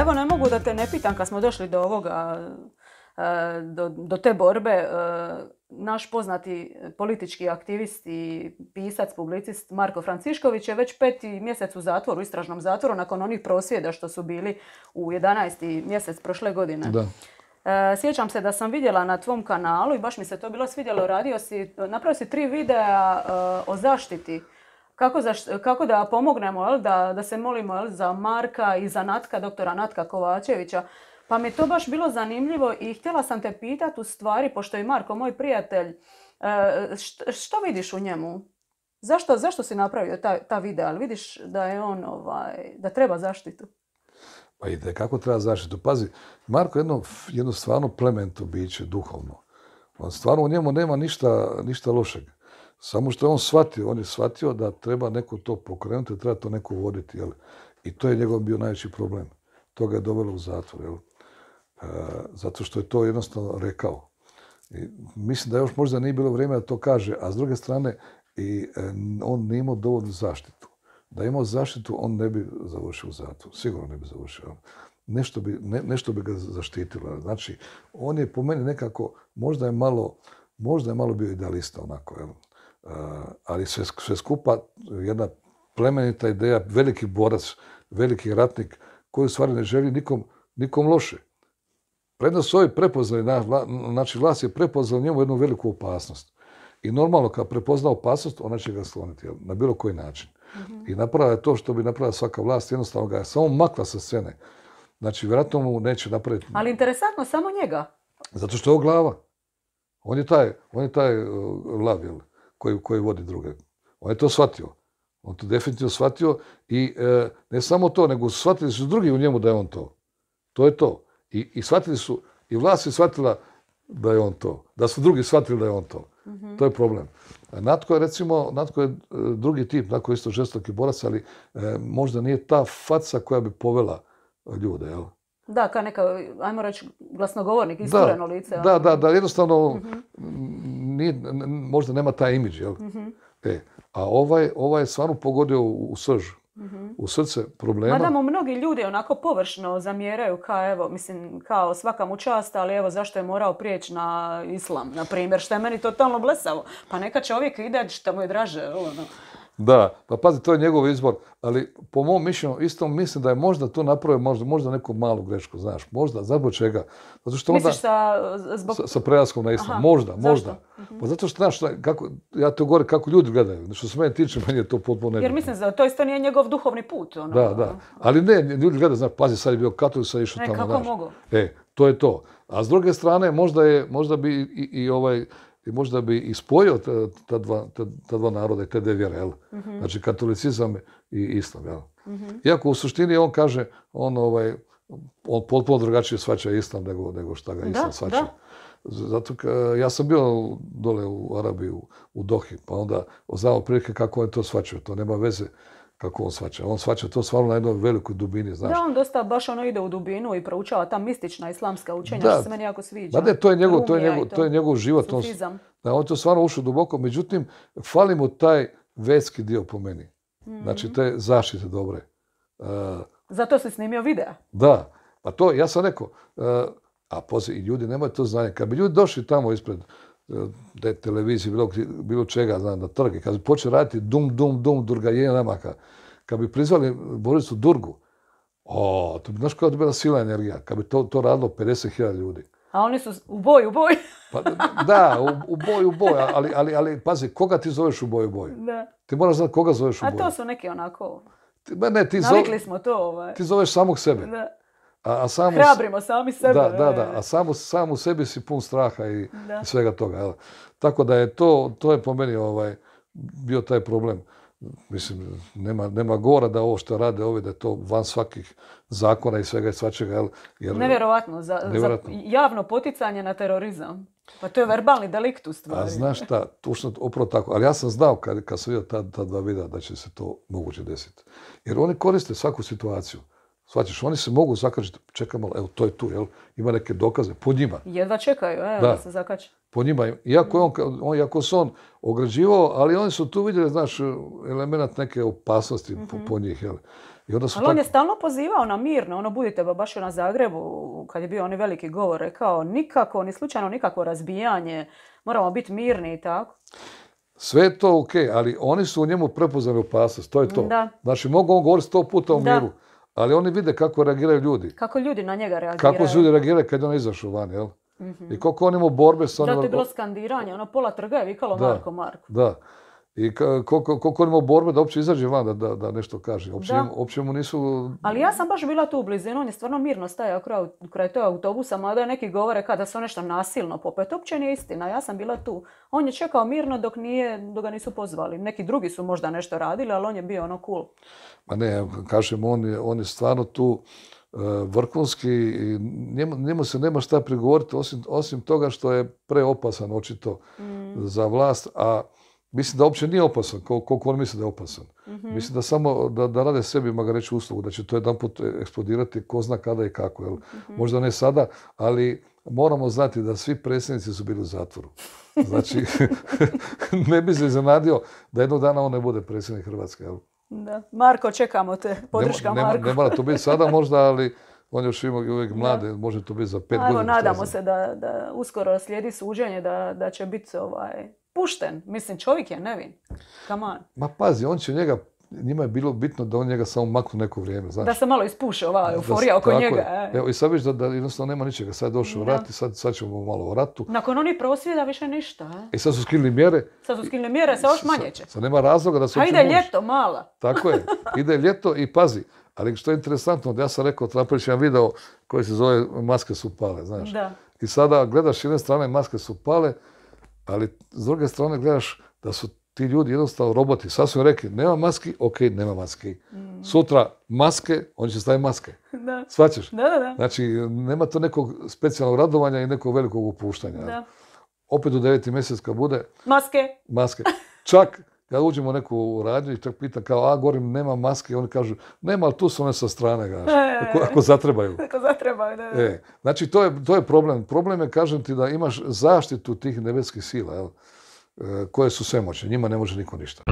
evo ne mogu da te ne pitam kad smo došli do ovoga, e, do, te borbe, e, naš poznati politički aktivist i pisac, publicist Marko Francišković je već peti mjesec u zatvoru, istražnom zatvoru, nakon onih prosvjeda što su bili u 11. mjesec prošle godine. Da. E, sjećam se da sam vidjela na tvom kanalu i baš mi se to bilo svidjelo. Radio si, napravio si tri videa o zaštiti kako, kako da pomognemo, jel, da, da se molimo jel, za Marka i za Natka, doktora Natka Kovačevića. Pa mi je to baš bilo zanimljivo i htjela sam te pitati u stvari, pošto je Marko moj prijatelj, e, što, vidiš u njemu? Zašto, zašto si napravio ta, ta video? Ali vidiš da je on, ovaj, da treba zaštitu? Pa ide, kako treba zaštitu? Pazi, Marko je jedno, jedno stvarno plemento biće, duhovno. stvarno u njemu nema ništa, ništa lošeg. Samo što je on shvatio, on je shvatio da treba neko to pokrenuti, treba to neko voditi. I to je njegov bio najveći problem. To ga je dovelo u zatvor. E, zato što je to jednostavno rekao. mislim da još možda nije bilo vrijeme da to kaže, a s druge strane e, on nije imao dovoljnu zaštitu. Da je imao zaštitu, on ne bi završio u zatvor, Sigurno ne bi završio. Nešto bi, nešto bi ga zaštitilo. Znači, on je po meni nekako, možda je malo, možda je malo bio idealista onako. Jel? ali sve, skupa jedna plemenita ideja, veliki borac, veliki ratnik, koji u stvari ne želi nikom, loše. Prednost su ovi prepoznali, znači vlast je prepoznao njemu jednu veliku opasnost. I normalno, kad prepozna opasnost, ona će ga sloniti, na bilo koji način. Mhm. I napravila je to što bi napravila svaka vlast, jednostavno ga je samo makla sa scene. Znači, vjerojatno mu neće napraviti. Ali interesantno, samo njega. Zato što je ovo glava. On je taj, on je taj uh, jel? koji, koji vodi druge. On je to shvatio. On to definitivno shvatio i e, ne samo to, nego shvatili su drugi u njemu da je on to. To je to. I, i shvatili su, i vlast je shvatila da je on to. Da su drugi shvatili da je on to. Mhm. To je problem. Natko je recimo, Natko je e, drugi tip, Natko isto žestoki borac, ali e, možda nije ta faca koja bi povela ljude, jel? Da, kao neka, ajmo reći, glasnogovornik, istureno lice. Da, ono. da, da, jednostavno mhm možda nema taj imidž, jel? Mhm. E, a ovaj, ovaj je stvarno pogodio u, srž. Mhm. u srce problema. Mada mu mnogi ljudi onako površno zamjeraju kao evo, mislim, kao svaka mu čast, ali evo zašto je morao prijeći na islam, na primjer, što je meni totalno blesavo. Pa neka čovjek ide što mu je draže. Ono. Da, pa pazi, to je njegov izbor, ali po mom mišljenju isto mislim da je možda to napravio možda, možda neku malu grešku, znaš, možda, zbog čega. Zato što Misliš sa, zbog... na islam, možda, možda. Pa zato što, znaš, ja to govorim kako ljudi gledaju. Ono što se mene tiče, meni je to potpuno nebitno. Jer mislim, za to isto nije njegov duhovni put. Ono. Da, da. Ali ne, ljudi gledaju, znaš, pazi, sad je bio katolik, sad je išao e, tamo. Ne, kako mogu? E, to je to. A s druge strane, možda, je, možda bi i, ovaj, i možda bi i spojio ta, dva, naroda i te dve vjere, jel? Mhm. Znači, katolicizam i islam, jel? Mhm. Iako u suštini on kaže, on ovaj, potpuno drugačije svača islam nego, nego šta ga islam svača. Zato ja sam bio dole u Arabiju u, Dohi, pa onda znamo prilike kako on to svačuje. To nema veze kako on shvaća. On shvaća to stvarno na jednoj velikoj dubini, znaš. Da, on dosta baš ono ide u dubinu i proučava ta mistična islamska učenja, da. što se meni jako sviđa. Da, to je njegov, to je njegov, to je život. On, da, to stvarno ušao duboko, međutim, fali mu taj vetski dio po meni. Znači, mhm. te zaštite dobre. Uh, Zato si snimio videa. Da, pa to, ja sam rekao, e, a i ljudi nemaju to znanje. Kad bi ljudi došli tamo ispred e, televizije, bilo, bilo čega, znam, na trge, kad bi počeli raditi dum, dum, dum, je namaka, kad bi prizvali boricu Durgu, o, to bi, znaš koja bi sila energija, kad bi to, to radilo 50.000 ljudi. A oni su u boju, u boju. Pa, da, u, boju, u boju, ali, ali, ali pazi, koga ti zoveš u boju, u boju? Da. Ti moraš znati koga zoveš u boju. A to su neki onako... Ti, ne, ti smo to. Ovaj. Ti zoveš samog sebe. Da. A, a samo, Hrabrimo sami sebe. Da, da, da. A samo, sam u sebi si pun straha i, svega toga. Tako da je to, to je po meni ovaj, bio taj problem. Mislim, nema, nema govora da ovo što rade ovi da je to van svakih zakona i svega i svačega. Jel? Jer, nevjerojatno. Za, za, javno poticanje na terorizam. Pa to je verbalni delikt u stvari. A znaš šta, opravo tako. Ali ja sam znao kad, kad sam vidio ta, ta dva videa da će se to moguće desiti. Jer oni koriste svaku situaciju. Svaćaš, oni se mogu zakačiti, čekaj malo, evo, to je tu, jel? Ima neke dokaze, po njima. Jedva čekaju, evo, da. se zakače. Po njima, iako, se on ograđivao, ali oni su tu vidjeli, znaš, element neke opasnosti po, mhm. njih, jel? ali on je stalno pozivao na mirno, ono budite baš baš na Zagrebu, kad je bio onaj veliki govor, rekao nikako, ni slučajno nikako razbijanje, moramo biti mirni i tako. Sve je to ok, ali oni su u njemu prepoznali opasnost, to je to. Da. Znači, mogu on govoriti sto puta o miru. Ali oni vide kako reagiraju ljudi. Kako ljudi na njega reagiraju. Kako su ljudi reagiraju kad on izašao van, jel? Mhm. I koliko on ima borbe sa onima... Da, je bilo skandiranje, ono pola trga je vikalo Marko, Marko. Da, i koliko, imamo borbe da uopće izađe van da, nešto kaže. Uopće mu nisu... Ali ja sam baš bila tu u blizini, on je stvarno mirno stajao kraj, tog autobusa, mada neki govore kada se nešto nasilno popet. Uopće nije istina, ja sam bila tu. On je čekao mirno dok, nije, dok ga nisu pozvali. Neki drugi su možda nešto radili, ali on je bio ono cool. Ma ne, kažem, on je, stvarno tu e, vrhunski i njemu, se nema šta prigovoriti osim, toga što je preopasan očito mm. za vlast, a mislim da uopće nije opasan, koliko on misli da je opasan. Mhm. Mislim da samo da, rade sebi reći uslugu, da će to jedan put eksplodirati, ko zna kada i kako. Mhm. Možda ne sada, ali moramo znati da svi predsjednici su bili u zatvoru. Znači, ne bi se iznenadio da jednog dana on ne bude predsjednik Hrvatske. Jel? Marko, čekamo te. Podrška Marko. Ne mora to biti sada možda, ali on još ima uvijek mlade, može to biti za pet godina. Nadamo se da, uskoro slijedi suđenje, da, da će biti ovaj, pušten. Mislim, čovjek je nevin. Come on. Ma pazi, on će njega njima je bilo bitno da on njega samo maknu neko vrijeme. Znaš. Da se malo ispuše ova euforija oko njega. E. Evo, I sad već da, jednostavno nema ničega. Sad je došao rat i sad, sad ćemo malo u ratu. Nakon oni da više ništa. I e. e, sad su skinuli mjere. Sad su skinuli mjere, sad još manje će. Sad, nema razloga da se... A ide ljeto, mala. Tako je. Ide ljeto i pazi. Ali što je interesantno, ja sam rekao, napravit jedan video koji se zove Maske su pale, znaš. I sada gledaš jedne strane, maske su pale, ali s druge strane gledaš da su ti ljudi jednostavno roboti. Sad su rekli, nema maski, ok, nema maski. Mm. Sutra maske, oni će staviti maske. Da. Svaćaš? Znači, nema to nekog specijalnog radovanja i nekog velikog upuštanja. Da. Opet u deveti mjesec kad bude... Maske. Maske. Čak kad uđemo u neku radnju i čak pita kao, a govorim, nema maske, oni kažu, nema, ali tu su one sa strane, e, ako, zatrebaju. Ako zatrebaju, da. E, znači, to je, problem. Problem je, kažem ti, da imaš zaštitu tih nebeskih sila, e, koje su svemoćne. Njima ne može niko ništa.